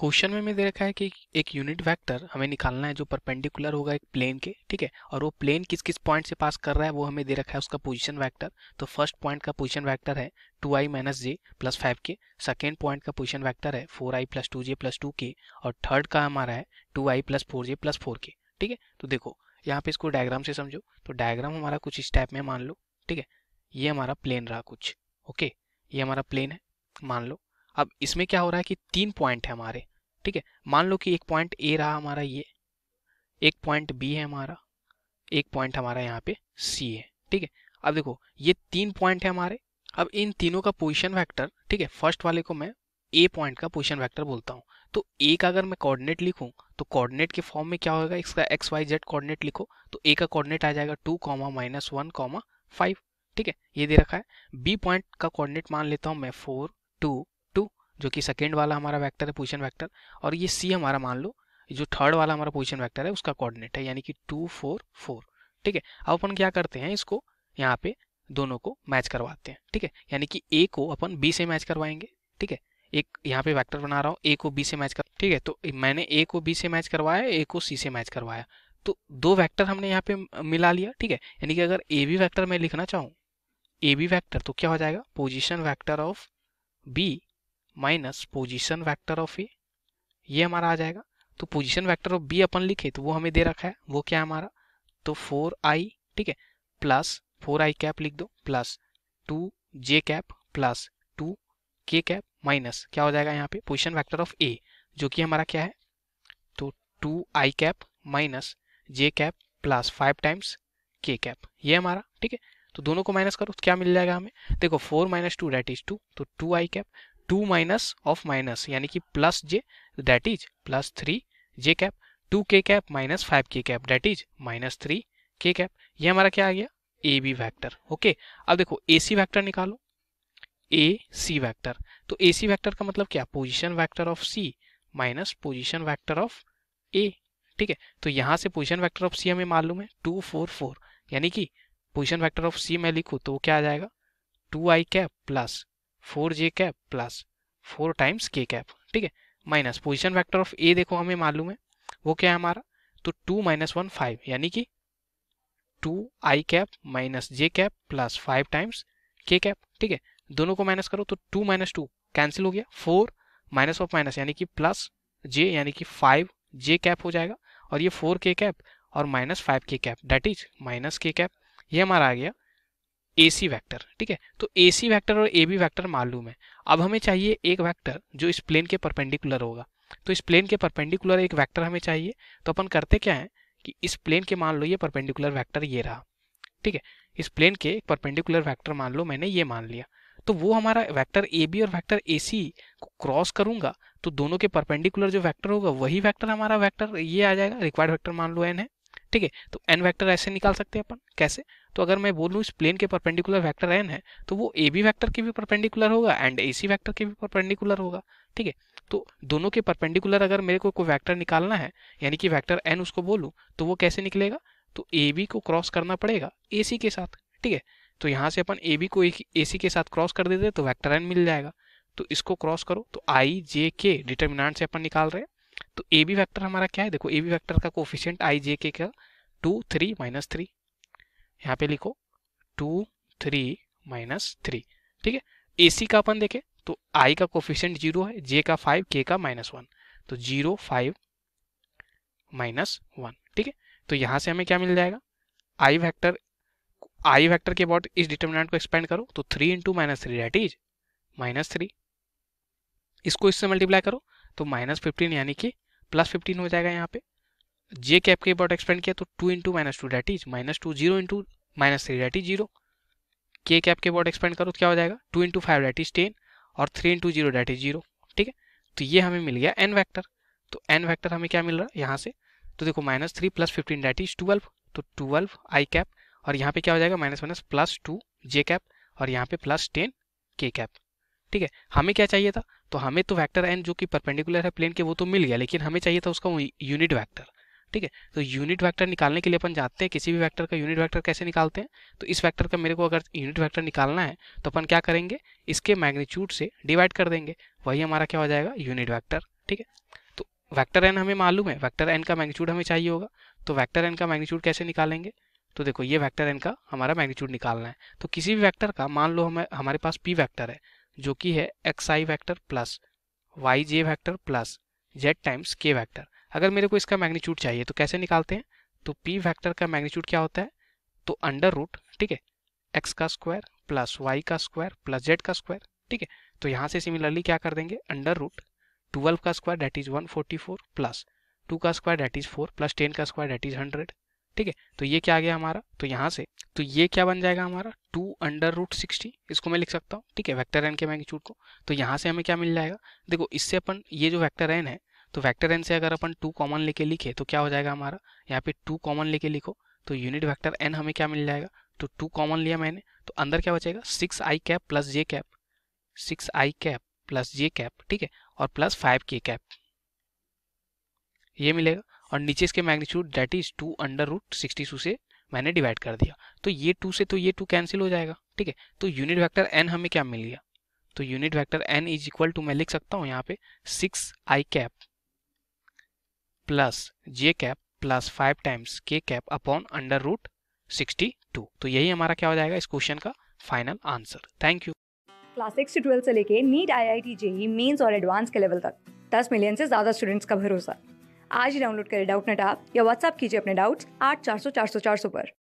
question में मैं दे रखा है कि एक यूनिट वेक्टर हमें निकालना है जो परपेंडिकुलर होगा एक प्लेन के ठीक है और वो प्लेन किस किस पॉइंट से पास कर रहा है वो हमें दे रखा है उसका पोजीशन वेक्टर तो फर्स्ट पॉइंट का पोजीशन वेक्टर है two I minus J plus five K second point का पोजीशन वेक्टर है four I plus two J plus two K और थर्ड का हमारा है two I plus four J plus four K ठीक है तो देखो यहाँ पे इसको डायग्राम से समझो तो डायग्राम हमारा कुछ इस टाइप में मान लो ठीक है ये हमारा प्लेन रहा कुछ ओके ये हमारा प्लेन है मान लो अब इसमें क्या हो रहा है कि तीन पॉइंट है हमारे ठीक है मान लो कि एक पॉइंट ए रहा हमारा ये एक पॉइंट बी है हमारा एक पॉइंट हमारा यहाँ पे सी है ठीक है अब देखो ये तीन पॉइंट है हमारे अब इन तीनों का पोजिशन वैक्टर ठीक है फर्स्ट वाले को मैं ए पॉइंट का पोजिशन वैक्टर बोलता हूँ तो ए का अगर मैं कोऑर्डिनेट लिखूँ तो कोऑर्डिनेट के फॉर्म में क्या होगा इसका एक्स वाई जेड कोऑर्डिनेट लिखो तो ए का कोऑर्डिनेट आ जाएगा two comma minus one comma five ठीक है ये दे रखा है बी पॉइंट का कोऑर्डिनेट मान लेता हूँ मैं फोर टू जो कि सेकेंड वाला हमारा वैक्टर है पोजिशन वैक्टर और ये सी हमारा मान लो जो थर्ड वाला हमारा पोजिशन वैक्टर है उसका कॉर्डिनेट है यानी कि टू फोर फोर ठीक है अब अपन क्या करते हैं इसको यहाँ पे दोनों को मैच करवाते हैं ठीक है यानी कि ए को अपन बी से मैच करवाएंगे ठीक है एक यहाँ पे वेक्टर बना रहा हूँ ए को बी से मैच कर ठीक है तो मैंने ए को बी से मैच करवाया ए को सी से मैच करवाया तो दो वेक्टर हमने यहाँ पे मिला लिया ठीक है यानी कि अगर ए बी वैक्टर मैं लिखना चाहूँ ए बी वैक्टर तो क्या हो जाएगा position vector of B minus position vector of A ये हमारा आ जाएगा तो पोजिशन वैक्टर ऑफ बी अपन लिखे तो वो हमें दे रखा है वो क्या हमारा तो फोर आई ठीक है प्लस फोर आई कैप लिख दो plus two J cap plus two K cap minus क्या हो जाएगा यहाँ पे पोजिशन वैक्टर ऑफ ए जो कि हमारा क्या है तो two I cap minus J cap plus five times के कैप ये हमारा ठीक है तो दोनों को माइनस करो तो क्या मिल जाएगा हमें देखो four minus two that is two तो two I cap two minus of minus यानी कि plus J that is plus three J cap two K cap minus five K cap that is minus three K cap ये हमारा क्या आ गया ए B vector okay अब देखो ए C vector निकालो ए C vector तो ए सी वैक्टर का मतलब क्या position vector of C minus position vector of A ठीक है तो यहाँ से पोजिशन वैक्टर ऑफ सी हमें मालूम है टू फोर फोर यानी कि पोजिशन वैक्टर ऑफ सी मैं लिखूँ तो क्या आ जाएगा two I cap plus four J cap plus four times के कैप ठीक है minus position factor of A देखो हमें मालूम है वो क्या है हमारा तो टू माइनस वन फाइव यानी कि two I cap minus J cap plus five times के कैप ठीक है दोनों को माइनस करो तो टू माइनस टू कैंसिल हो गया फोर माइनस ऑफ माइनस यानी कि प्लस जे यानी कि फाइव जे कैप हो जाएगा और ये फोर के कैप और minus five K cap that is minus K cap ये हमारा आ गया ए सी वैक्टर ठीक है तो ए सी वैक्टर और ए बी वैक्टर मालूम है अब हमें चाहिए एक वैक्टर जो इस प्लेन के परपेंडिकुलर होगा तो इस प्लेन के परपेंडिकुलर एक वैक्टर हमें चाहिए तो अपन करते क्या है कि इस प्लेन के मान लो ये परपेंडिकुलर वैक्टर ये रहा ठीक है इस प्लेन के एक परपेंडिकुलर वैक्टर मान लो मैंने ये मान लिया तो वो हमारा वेक्टर ए बी और वेक्टर ए सी को क्रॉस करूंगा तो दोनों के परपेंडिकुलर जो वैक्टर होगा वही वैक्टर हमारा वैक्टर ये आ जाएगा रिक्वायर्ड वैक्टर मान लो एन है ठीक है तो एन वैक्टर ऐसे निकाल सकते हैं अपन कैसे तो अगर मैं बोलूँ इस प्लेन के परपेंडिकुलर वैक्टर एन है तो वो ए बी वैक्टर के भी परपेंडिकुलर होगा एंड ए सी वैक्टर के भी परपेंडिकुलर होगा ठीक है तो दोनों के परपेंडिकुलर अगर मेरे को कोई वैक्टर निकालना है यानी कि वैक्टर एन उसको बोलूँ तो वो कैसे निकलेगा तो ए बी को क्रॉस करना पड़ेगा ए सी के साथ ठीक है तो यहाँ से अपन ए बी को ए सी के साथ क्रॉस कर देते तो वैक्टर एन मिल जाएगा तो इसको क्रॉस करो तो आई जे के डिटर्मिनाट से अपन निकाल रहे हैं तो ए बी वैक्टर हमारा क्या है देखो ए बी वैक्टर का कोफिशियंट आई जे के का टू थ्री माइनस थ्री यहाँ पे लिखो टू थ्री माइनस थ्री ठीक है ए सी का अपन देखें तो आई का कोफिशियंट जीरो है जे का फाइव के का माइनस वन तो जीरो फाइव माइनस वन ठीक है तो यहाँ से हमें क्या मिल जाएगा आई वेक्टर आई वैक्टर के अबाउट इस डिटर्मिनेंट को एक्सपेंड करो तो three into minus three that is minus three इसको इससे मल्टीप्लाई करो तो माइनस फिफ्टीन यानी कि प्लस फिफ्टीन हो जाएगा यहाँ पे जे कैप के बॉट एक्सपेंड किया तो two into minus two that is minus two zero into minus three that is zero K cap के बॉट एक्सपेंड करो तो क्या हो जाएगा two into five that is ten और three into zero that is zero ठीक है तो ये हमें मिल गया एन वैक्टर तो एन वैक्टर हमें क्या मिल रहा है यहाँ से तो देखो minus three plus fifteen that is twelve तो ट्वेल्व आई कैप और यहाँ पे क्या हो जाएगा minus minus plus two J cap और यहाँ पे प्लस टेन के कैप ठीक है हमें क्या चाहिए था तो हमें तो वैक्टर एन जो कि परपेंडिकुलर है प्लेन के वो तो मिल गया लेकिन हमें चाहिए था उसका यूनिट वैक्टर ठीक है तो यूनिट वैक्टर निकालने के लिए अपन जानते हैं किसी भी वैक्टर का यूनिट वैक्टर कैसे निकालते हैं तो इस वैक्टर का मेरे को अगर यूनिट वैक्टर निकालना है तो अपन क्या करेंगे इसके मैग्नीट्यूड से डिवाइड कर देंगे वही हमारा क्या हो जाएगा यूनिट वैक्टर ठीक है तो वैक्टर एन हमें मालूम है वैक्टर एन का मैग्नीट्यूड हमें चाहिए होगा तो वैक्टर एन का मैग्नीट्यूड कैसे निकालेंगे तो देखो ये वैक्टर एन का हमारा मैग्नीट्यूड निकालना है तो किसी भी वैक्टर का मान लो हमें हमारे पास पी वैक्टर है जो कि है X I vector plus Y J vector plus Z times K vector अगर मेरे को इसका मैग्नीट्यूड चाहिए तो कैसे निकालते हैं तो पी वैक्टर का मैग्नीट्यूड क्या होता है तो अंडर रूट ठीक है एक्स का स्क्वायर प्लस वाई का स्क्वायर प्लस जेड का स्क्वायर ठीक है तो यहाँ से सिमिलरली क्या कर देंगे अंडर रूट ट्वेल्व का square that is one forty four plus two का square that is four plus ten का स्क्वायर डैट इज़ हंड्रेड ठीक है तो ये क्या आ गया हमारा तो यहाँ से तो ये क्या बन जाएगा हमारा टू अंडर रूट सिक्सटी इसको मैं लिख सकता हूँ ठीक है वैक्टर एन के मैग्नीट्यूड को तो यहाँ से हमें क्या मिल जाएगा देखो इससे अपन ये जो वैक्टर एन है तो वेक्टर एन से अगर अपन टू कॉमन लेके लिखे तो क्या हो जाएगा हमारा यहाँ पे टू कॉमन लेके लिखो तो यूनिट वेक्टर एन हमें क्या मिल जाएगा तो टू कॉमन लिया मैंने तो अंदर क्या बचेगा सिक्स आई कैप प्लस जे कैप सिक्स आई कैप प्लस जे कैप ठीक है और प्लस फाइव के कैप ये मिलेगा और नीचे इसके magnitude that is to under root sixty two से मैंने डिवाइड कर दिया तो ये टू से तो ये टू कैंसिल हो जाएगा ठीक है तो यूनिट वैक्टर एन हमें क्या मिल गया तो unit vector n is equal to मैं लिख सकता हूँ यहाँ पे सिक्स आई कैप प्लस जे कैप प्लस फाइव टाइम्स के cap upon under root sixty two तो यही हमारा क्या हो जाएगा इस क्वेश्चन का final answer thank you class six से ट्वेल्थ से लेके NEET I I T JEE mains और एडवांस के लेवल तक दस मिलियन से ज्यादा स्टूडेंट्स का भरोसा आज ही डाउनलोड करें डाउट नेट ऐप या व्हाट्सएप कीजिए अपने डाउट्स आठ चार सौ चार सौ चार सौ पर